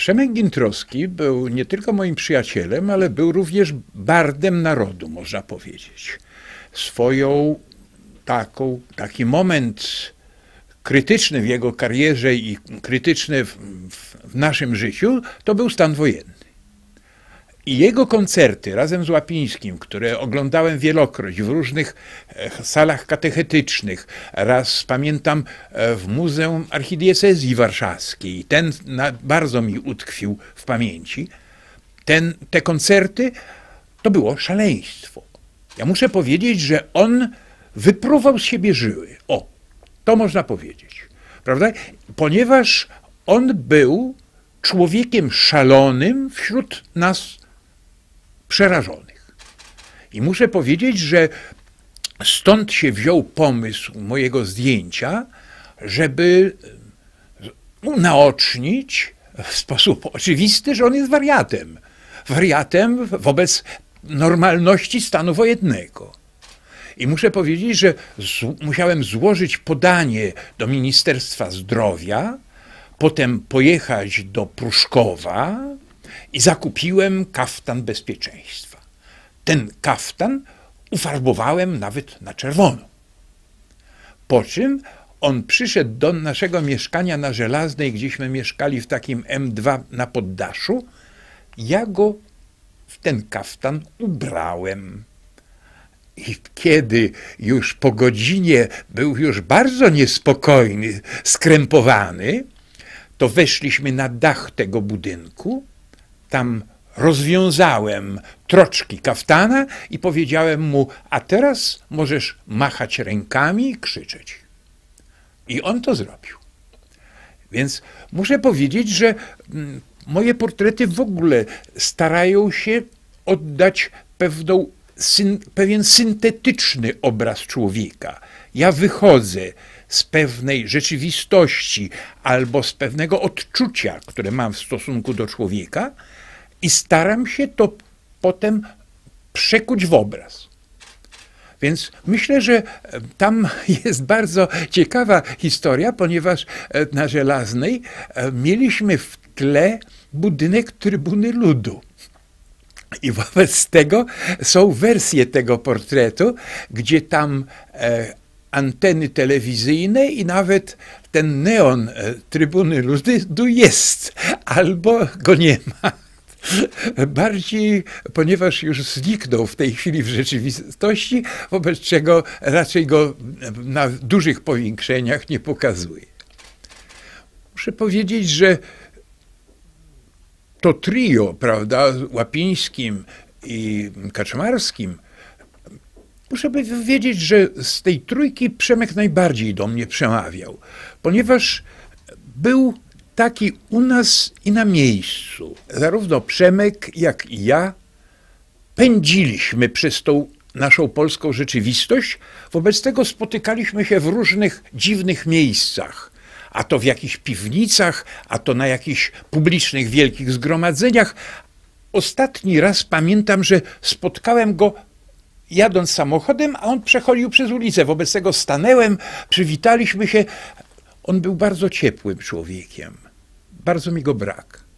Przemek Gintrowski był nie tylko moim przyjacielem, ale był również bardem narodu, można powiedzieć. Swoją taką, taki moment krytyczny w jego karierze i krytyczny w, w, w naszym życiu, to był stan wojenny. I jego koncerty razem z Łapińskim, które oglądałem wielokrotnie w różnych e, salach katechetycznych, raz pamiętam e, w Muzeum Archidiecezji Warszawskiej, ten na, bardzo mi utkwił w pamięci, ten, te koncerty to było szaleństwo. Ja muszę powiedzieć, że on wyprówał z siebie żyły. O, to można powiedzieć. Prawda? Ponieważ on był człowiekiem szalonym wśród nas przerażonych. I muszę powiedzieć, że stąd się wziął pomysł mojego zdjęcia, żeby unaocznić w sposób oczywisty, że on jest wariatem. Wariatem wobec normalności stanu wojennego. I muszę powiedzieć, że musiałem złożyć podanie do Ministerstwa Zdrowia, potem pojechać do Pruszkowa, i zakupiłem kaftan bezpieczeństwa. Ten kaftan ufarbowałem nawet na czerwono. Po czym on przyszedł do naszego mieszkania na Żelaznej, gdzieśmy mieszkali w takim M2 na poddaszu. Ja go w ten kaftan ubrałem. I kiedy już po godzinie był już bardzo niespokojny, skrępowany, to weszliśmy na dach tego budynku tam rozwiązałem troczki kaftana i powiedziałem mu: A teraz możesz machać rękami i krzyczeć. I on to zrobił. Więc muszę powiedzieć, że mm, moje portrety w ogóle starają się oddać pewną syn, pewien syntetyczny obraz człowieka. Ja wychodzę z pewnej rzeczywistości albo z pewnego odczucia, które mam w stosunku do człowieka i staram się to potem przekuć w obraz. Więc myślę, że e, tam jest bardzo ciekawa historia, ponieważ e, na Żelaznej e, mieliśmy w tle budynek Trybuny Ludu. I wobec tego są wersje tego portretu, gdzie tam e, anteny telewizyjne i nawet ten neon e, trybuny ludu jest, albo go nie ma. Bardziej, ponieważ już zniknął w tej chwili w rzeczywistości, wobec czego raczej go na dużych powiększeniach nie pokazuje. Muszę powiedzieć, że to trio, prawda, Łapińskim i Kaczmarskim, muszę powiedzieć, że z tej trójki Przemek najbardziej do mnie przemawiał, ponieważ był taki u nas i na miejscu. Zarówno Przemek, jak i ja pędziliśmy przez tą naszą polską rzeczywistość, wobec tego spotykaliśmy się w różnych dziwnych miejscach a to w jakichś piwnicach, a to na jakichś publicznych wielkich zgromadzeniach. Ostatni raz pamiętam, że spotkałem go jadąc samochodem, a on przechodził przez ulicę. Wobec tego stanęłem, przywitaliśmy się. On był bardzo ciepłym człowiekiem. Bardzo mi go brak.